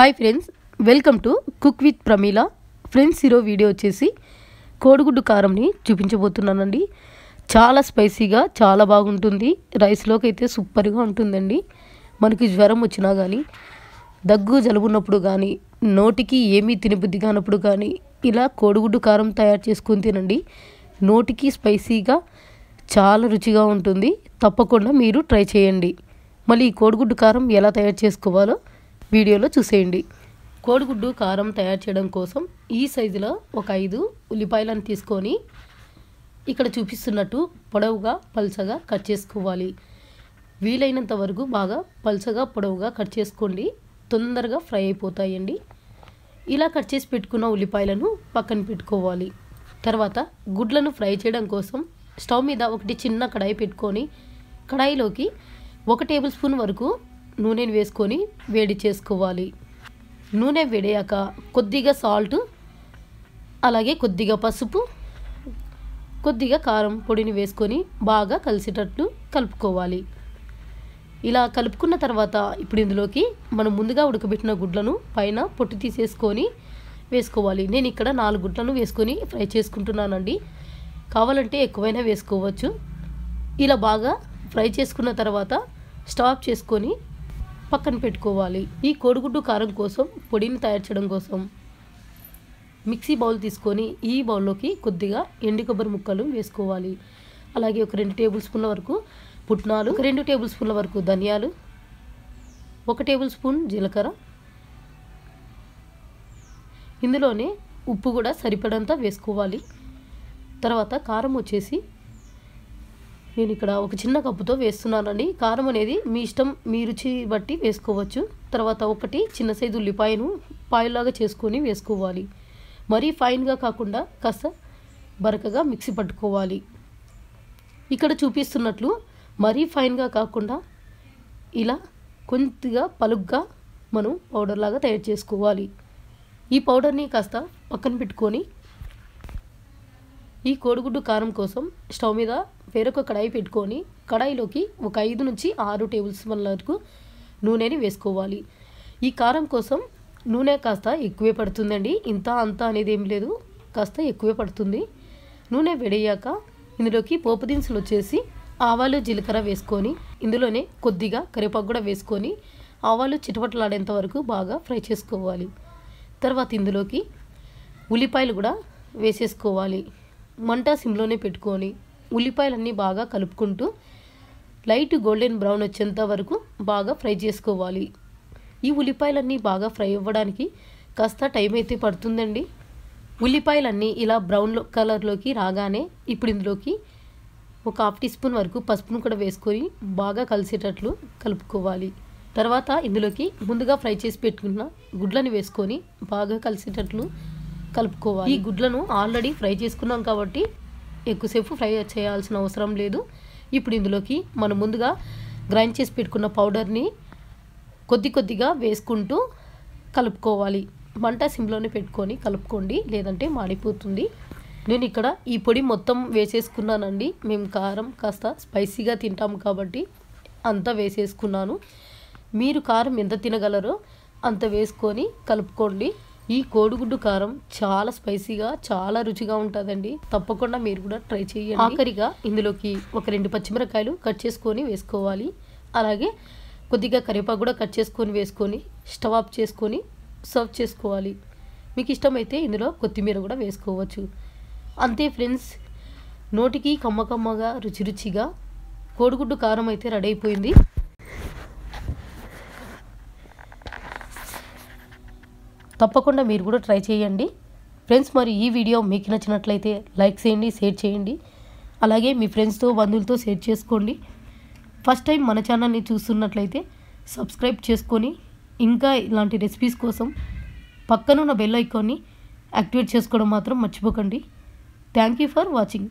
hi friends welcome to cook with Pramila friends ఈరోజు video వచ్చేసి కోడిగుడ్డు కారంని చూపించబోతున్నానండి చాలా స్పైసీగా చాలా బాగుంటుంది రైస్లోకి అయితే సూపర్గా ఉంటుందండి మనకి జ్వరం వచ్చినా కానీ దగ్గు జలుబున్నప్పుడు కానీ నోటికి ఏమీ తినబుద్ధి కానప్పుడు కానీ ఇలా కోడిగుడ్డు కారం తయారు చేసుకొని తినండి నోటికి స్పైసీగా చాలా రుచిగా ఉంటుంది తప్పకుండా మీరు ట్రై చేయండి మళ్ళీ ఈ కోడిగుడ్డు కారం ఎలా తయారు చేసుకోవాలో వీడియోలో చూసేయండి కోడిగుడ్డు కారం తయారు చేయడం కోసం ఈ సైజులో ఒక ఐదు ఉల్లిపాయలను తీసుకొని ఇక్కడ చూపిస్తున్నట్టు పొడవుగా పల్చగా కట్ చేసుకోవాలి వీలైనంత వరకు బాగా పల్చగా పొడవుగా కట్ చేసుకోండి తొందరగా ఫ్రై అయిపోతాయండి ఇలా కట్ చేసి పెట్టుకున్న ఉల్లిపాయలను పక్కన పెట్టుకోవాలి తర్వాత గుడ్లను ఫ్రై చేయడం కోసం స్టవ్ మీద ఒకటి చిన్న కడాయి పెట్టుకొని కడాయిలోకి ఒక టేబుల్ స్పూన్ వరకు నూనెను వేసుకొని వేడి చేసుకోవాలి నూనె వేడాక కొద్దిగా సాల్ట్ అలాగే కొద్దిగా పసుపు కొద్దిగా కారం పొడిని వేసుకొని బాగా కలిసేటట్లు కలుపుకోవాలి ఇలా కలుపుకున్న తర్వాత ఇప్పుడు ఇందులోకి మనం ముందుగా ఉడకబెట్టిన గుడ్లను పైన పొట్టు తీసేసుకొని వేసుకోవాలి నేను ఇక్కడ నాలుగు గుడ్లను వేసుకొని ఫ్రై చేసుకుంటున్నానండి కావాలంటే ఎక్కువైనా వేసుకోవచ్చు ఇలా బాగా ఫ్రై చేసుకున్న తర్వాత స్టాప్ చేసుకొని పక్కన పెట్టుకోవాలి ఈ కోడిగుడ్డు కారం కోసం పొడిని తయారు చేయడం కోసం మిక్సీ బౌల్ తీసుకొని ఈ బౌల్లోకి కొద్దిగా ఎండి కొబ్బరి ముక్కలు వేసుకోవాలి అలాగే ఒక రెండు టేబుల్ స్పూన్ల వరకు పుట్నాలు రెండు టేబుల్ స్పూన్ల వరకు ధనియాలు ఒక టేబుల్ స్పూన్ జీలకర్ర ఇందులోనే ఉప్పు కూడా సరిపడంతా వేసుకోవాలి తర్వాత కారం వచ్చేసి నేను ఇక్కడ ఒక చిన్న కప్పుతో వేస్తున్నానండి కారం అనేది మీ ఇష్టం మీ రుచి బట్టి వేసుకోవచ్చు తర్వాత ఒకటి చిన్న సైజు ఉల్లిపాయను పాయలాగా చేసుకొని వేసుకోవాలి మరీ ఫైన్గా కాకుండా కాస్త బరకగా మిక్సీ పట్టుకోవాలి ఇక్కడ చూపిస్తున్నట్లు మరీ ఫైన్గా కాకుండా ఇలా కొద్దిగా పలుగ్గా మనం పౌడర్లాగా తయారు చేసుకోవాలి ఈ పౌడర్ని కాస్త పక్కన పెట్టుకొని ఈ కోడిగుడ్డు కారం కోసం స్టవ్ మీద వేరొక కడాయి పెట్టుకొని కడాయిలోకి ఒక ఐదు నుంచి ఆరు టేబుల్ స్పూన్ల వరకు నూనెని వేసుకోవాలి ఈ కారం కోసం నూనె కాస్త ఎక్కువే పడుతుందండి ఇంత అంత అనేది ఏం లేదు కాస్త ఎక్కువే పడుతుంది నూనె వేడయ్యాక ఇందులోకి పోపు దినుసులు వచ్చేసి ఆవాలు జీలకర్ర వేసుకొని ఇందులోనే కొద్దిగా కరివేపాకు కూడా వేసుకొని ఆవాలు చిటపట్లాడేంత వరకు బాగా ఫ్రై చేసుకోవాలి తర్వాత ఇందులోకి ఉల్లిపాయలు కూడా వేసేసుకోవాలి మంట సిమ్లోనే పెట్టుకొని ఉల్లిపాయలన్నీ బాగా కలుపుకుంటూ లైట్ గోల్డెన్ బ్రౌన్ వచ్చేంత వరకు బాగా ఫ్రై చేసుకోవాలి ఈ ఉల్లిపాయలన్నీ బాగా ఫ్రై అవ్వడానికి కాస్త టైం అయితే పడుతుందండి ఉల్లిపాయలన్నీ ఇలా బ్రౌన్ కలర్లోకి రాగానే ఇప్పుడు ఇందులోకి ఒక హాఫ్ టీ స్పూన్ వరకు పసుపును కూడా వేసుకొని బాగా కలిసేటట్లు కలుపుకోవాలి తర్వాత ఇందులోకి ముందుగా ఫ్రై చేసి పెట్టుకున్న గుడ్లను వేసుకొని బాగా కలిసేటట్లు కలుపుకోవాలి ఈ గుడ్లను ఆల్రెడీ ఫ్రై చేసుకున్నాం కాబట్టి ఎక్కువసేపు ఫ్రై చేయాల్సిన అవసరం లేదు ఇప్పుడు ఇందులోకి మనం ముందుగా గ్రైండ్ చేసి పెట్టుకున్న పౌడర్ని కొద్ది కొద్దిగా వేసుకుంటూ కలుపుకోవాలి మంట సిమ్లోనే పెట్టుకొని కలుపుకోండి లేదంటే మాడిపోతుంది నేను ఇక్కడ ఈ పొడి మొత్తం వేసేసుకున్నానండి మేము కారం కాస్త స్పైసీగా తింటాము కాబట్టి అంతా వేసేసుకున్నాను మీరు కారం ఎంత తినగలరో అంత వేసుకొని కలుపుకోండి ఈ కోడిగుడ్డు కారం చాలా స్పైసీగా చాలా రుచిగా ఉంటుందండి తప్పకుండా మీరు కూడా ట్రై చేయండి ఆఖరిగా ఇందులోకి ఒక రెండు పచ్చిమిరకాయలు కట్ చేసుకొని వేసుకోవాలి అలాగే కొద్దిగా కరివేపాకు కూడా కట్ చేసుకొని వేసుకొని స్టవ్ ఆఫ్ చేసుకొని సర్వ్ చేసుకోవాలి మీకు ఇష్టమైతే ఇందులో కొత్తిమీర కూడా వేసుకోవచ్చు అంతే ఫ్రెండ్స్ నోటికి కమ్మకమ్మగా రుచి రుచిగా కోడిగుడ్డు కారం అయితే రెడీ అయిపోయింది తప్పకుండా మీరు కూడా ట్రై చేయండి ఫ్రెండ్స్ మరి ఈ వీడియో మీకు నచ్చినట్లయితే లైక్ చేయండి షేర్ చేయండి అలాగే మీ ఫ్రెండ్స్తో బంధువులతో షేర్ చేసుకోండి ఫస్ట్ టైం మన ఛానల్ని చూస్తున్నట్లయితే సబ్స్క్రైబ్ చేసుకొని ఇంకా ఇలాంటి రెసిపీస్ కోసం పక్కనున్న బెల్ ఐకాన్ని యాక్టివేట్ చేసుకోవడం మాత్రం మర్చిపోకండి థ్యాంక్ యూ ఫర్ వాచింగ్